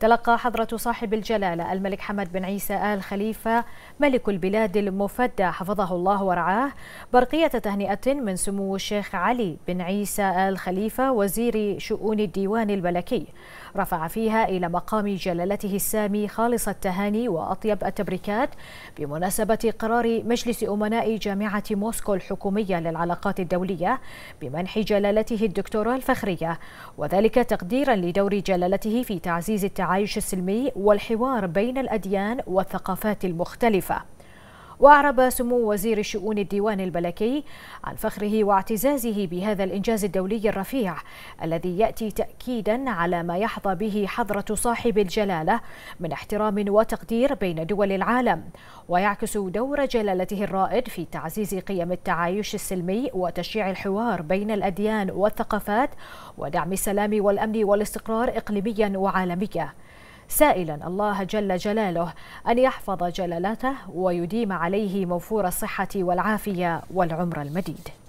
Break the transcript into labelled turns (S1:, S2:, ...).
S1: تلقى حضرة صاحب الجلالة الملك حمد بن عيسى آل خليفة ملك البلاد المفدى حفظه الله ورعاه برقية تهنئة من سمو الشيخ علي بن عيسى آل خليفة وزير شؤون الديوان الملكي رفع فيها إلى مقام جلالته السامي خالص التهاني وأطيب التبريكات بمناسبة قرار مجلس أمناء جامعة موسكو الحكومية للعلاقات الدولية بمنح جلالته الدكتوراه الفخرية وذلك تقديرا لدور جلالته في تعزيز التعليم التعايش السلمي والحوار بين الأديان والثقافات المختلفة وأعرب سمو وزير شؤون الديوان الملكي عن فخره واعتزازه بهذا الإنجاز الدولي الرفيع الذي يأتي تأكيدا على ما يحظى به حضرة صاحب الجلالة من احترام وتقدير بين دول العالم ويعكس دور جلالته الرائد في تعزيز قيم التعايش السلمي وتشجيع الحوار بين الأديان والثقافات ودعم السلام والأمن والاستقرار إقليميا وعالميا سائلا الله جل جلاله أن يحفظ جلالته ويديم عليه موفور الصحة والعافية والعمر المديد